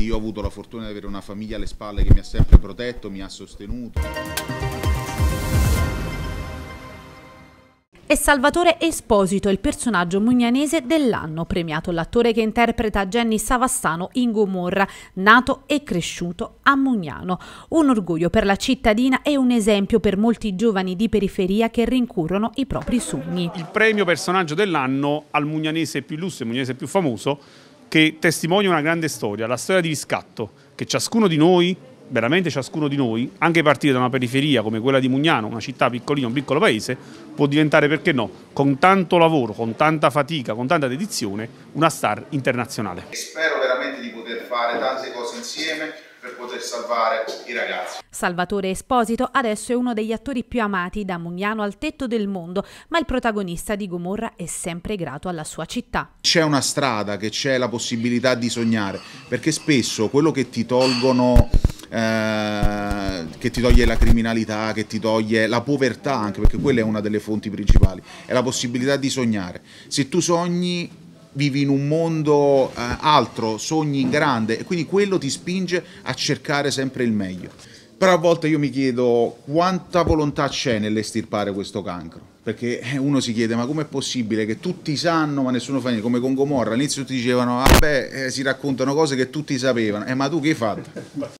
quindi io ho avuto la fortuna di avere una famiglia alle spalle che mi ha sempre protetto, mi ha sostenuto. è Salvatore Esposito, il personaggio mugnanese dell'anno, premiato l'attore che interpreta Jenny Savastano in Gomorra, nato e cresciuto a Mugnano. Un orgoglio per la cittadina e un esempio per molti giovani di periferia che rincorrono i propri sogni. Il premio personaggio dell'anno al mugnanese più illustre, mugnanese più famoso, che testimonia una grande storia, la storia di riscatto, che ciascuno di noi, veramente ciascuno di noi, anche partire da una periferia come quella di Mugnano, una città piccolina, un piccolo paese, può diventare, perché no, con tanto lavoro, con tanta fatica, con tanta dedizione, una star internazionale permette di poter fare tante cose insieme per poter salvare i ragazzi. Salvatore Esposito adesso è uno degli attori più amati da Mugnano al tetto del mondo, ma il protagonista di Gomorra è sempre grato alla sua città. C'è una strada che c'è la possibilità di sognare, perché spesso quello che ti tolgono eh, che ti toglie la criminalità, che ti toglie la povertà, anche perché quella è una delle fonti principali, è la possibilità di sognare. Se tu sogni vivi in un mondo eh, altro, sogni in grande e quindi quello ti spinge a cercare sempre il meglio. Però a volte io mi chiedo quanta volontà c'è nell'estirpare questo cancro, perché eh, uno si chiede ma com'è possibile che tutti sanno ma nessuno fa niente, come con Gomorra all'inizio tutti dicevano vabbè ah, eh, si raccontano cose che tutti sapevano, eh, ma tu che hai fatto?